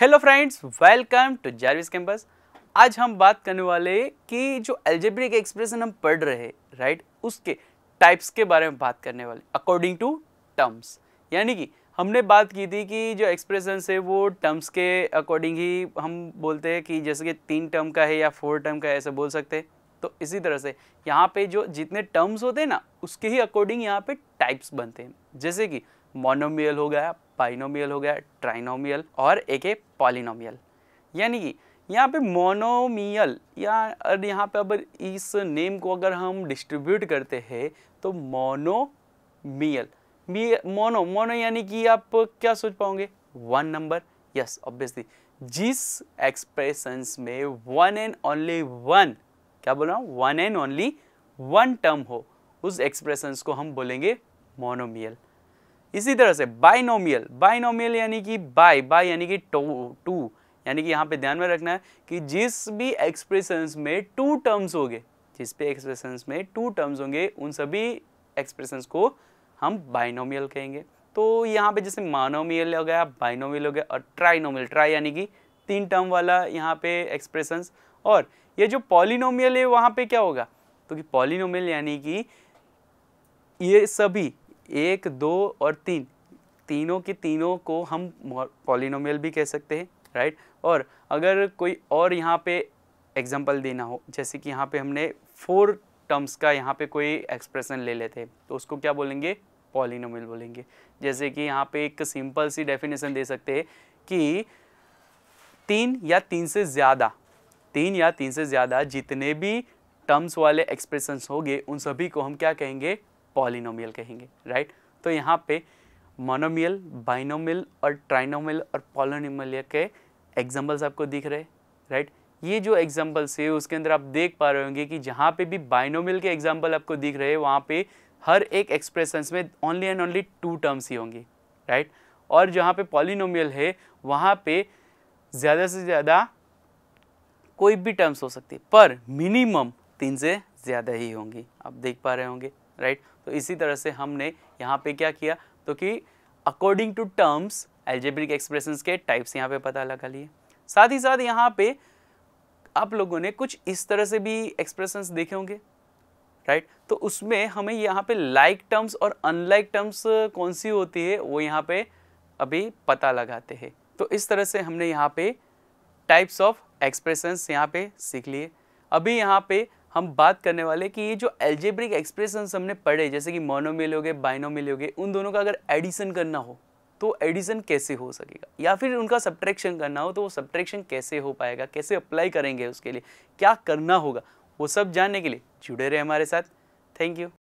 Hello friends welcome to Jarvis campus आज हम बात करने वाले कि जो एल्जेब्रिक एक्सप्रेशन हम पढ़ रहे राइट उसके टाइप्स के बारे में बात करने वाले अकॉर्डिंग टू टर्म्स यानी कि हमने बात की थी कि जो एक्सप्रेशन है वो टर्म्स के अकॉर्डिंग ही हम बोलते हैं कि जैसे कि तीन टर्म का है या फोर टर्म का है ऐसे बोल सकते हैं तो इसी तरह से यहाँ पे जो जितने टर्म्स होते हैं ना उसके ही अकॉर्डिंग यहाँ पे टाइप्स बनते हैं जैसे कि मोनोमियल हो गया पाइनोमियल हो गया ट्राइनोमियल और एक एक पॉलिनोमियल यानी कि यहाँ पे मोनोमियल या और यहाँ पे अगर इस नेम को अगर हम डिस्ट्रीब्यूट करते हैं तो मोनोमियल मोनो मोनो यानी कि आप क्या सोच पाओगे वन नंबर यस ऑब्वियसली जिस एक्सप्रेशंस में वन एंड ओनली वन क्या बोल रहा हूँ one and only one term हो उस एक्सप्रेशंस को हम बोलेंगे मोनोमियल इसी तरह से बाइनोमियल बाइनोमियल यानी कि बाय बाय यानी कि टू यानी कि यहाँ पे ध्यान में रखना है कि जिस भी एक्सप्रेशंस में टू टर्म्स होंगे जिस भी एक्सप्रेशंस में टू टर्म्स होंगे उन सभी एक्सप्रेशंस को हम बाइनोमियल कहेंगे तो यहाँ पे जैसे मानोमियल हो गया बाइनोमियल हो गया और ट्राइनोमियल ट्राई यानी कि तीन टर्म वाला यहाँ पे एक्सप्रेशंस और ये जो पॉलिनोमियल है वहाँ पे क्या होगा तो कि पॉलिनोमियल यानी कि ये सभी एक दो और तीन तीनों के तीनों को हम पॉलिनोमियल भी कह सकते हैं राइट और अगर कोई और यहाँ पे एग्जाम्पल देना हो जैसे कि यहाँ पे हमने फोर टर्म्स का यहाँ पे कोई एक्सप्रेशन ले लेते हैं तो उसको क्या बोलेंगे पॉलिनोमियल बोलेंगे जैसे कि यहाँ पे एक सिंपल सी डेफिनेशन दे सकते हैं कि तीन या तीन से ज़्यादा तीन या तीन से ज़्यादा जितने भी टर्म्स वाले एक्सप्रेशंस होंगे उन सभी को हम क्या कहेंगे पॉलिनोमियल कहेंगे राइट तो यहाँ पे मोनोमियल बाइनोमियल और ट्राइनोमियल और पॉलिनोमियल के एग्जाम्पल्स आपको दिख रहे राइट ये जो एग्जाम्पल्स है उसके अंदर आप देख पा रहे होंगे कि जहाँ पे भी बाइनोमियल के एग्जाम्पल आपको दिख रहे हैं वहाँ पे हर एक एक्सप्रेशन में only and only two terms ही होंगे राइट और जहाँ पे पॉलिनोमियल है वहाँ पे ज़्यादा से ज़्यादा कोई भी टर्म्स हो सकती है पर मिनिमम तीन से ज़्यादा ही होंगी आप देख पा रहे होंगे राइट तो इसी तरह से हमने यहाँ पे क्या किया तो कि according to terms algebraic expression के टाइप्स यहाँ पे पता लगा लिए साथ ही साथ यहाँ पे आप लोगों ने कुछ इस तरह से भी एक्सप्रेशन देखे होंगे राइट right? तो उसमें हमें यहाँ पे लाइक like टर्म्स और अनलाइक टर्म्स कौन सी होती है वो यहाँ पे अभी पता लगाते हैं तो इस तरह से हमने यहाँ पे टाइप्स ऑफ एक्सप्रेशंस यहाँ पे सीख लिए अभी यहाँ पे हम बात करने वाले कि ये जो एल्जेब्रिक एक्सप्रेशन हमने पढ़े जैसे कि मोनोमिल हो गए बाइनोमिल हो गए उन दोनों का अगर एडिशन करना हो तो एडिशन कैसे हो सकेगा या फिर उनका सब्ट्रैक्शन करना हो तो वो सब्ट्रैक्शन कैसे हो पाएगा कैसे अप्लाई करेंगे उसके लिए क्या करना होगा वो सब जानने के लिए जुड़े रहे हमारे साथ थैंक यू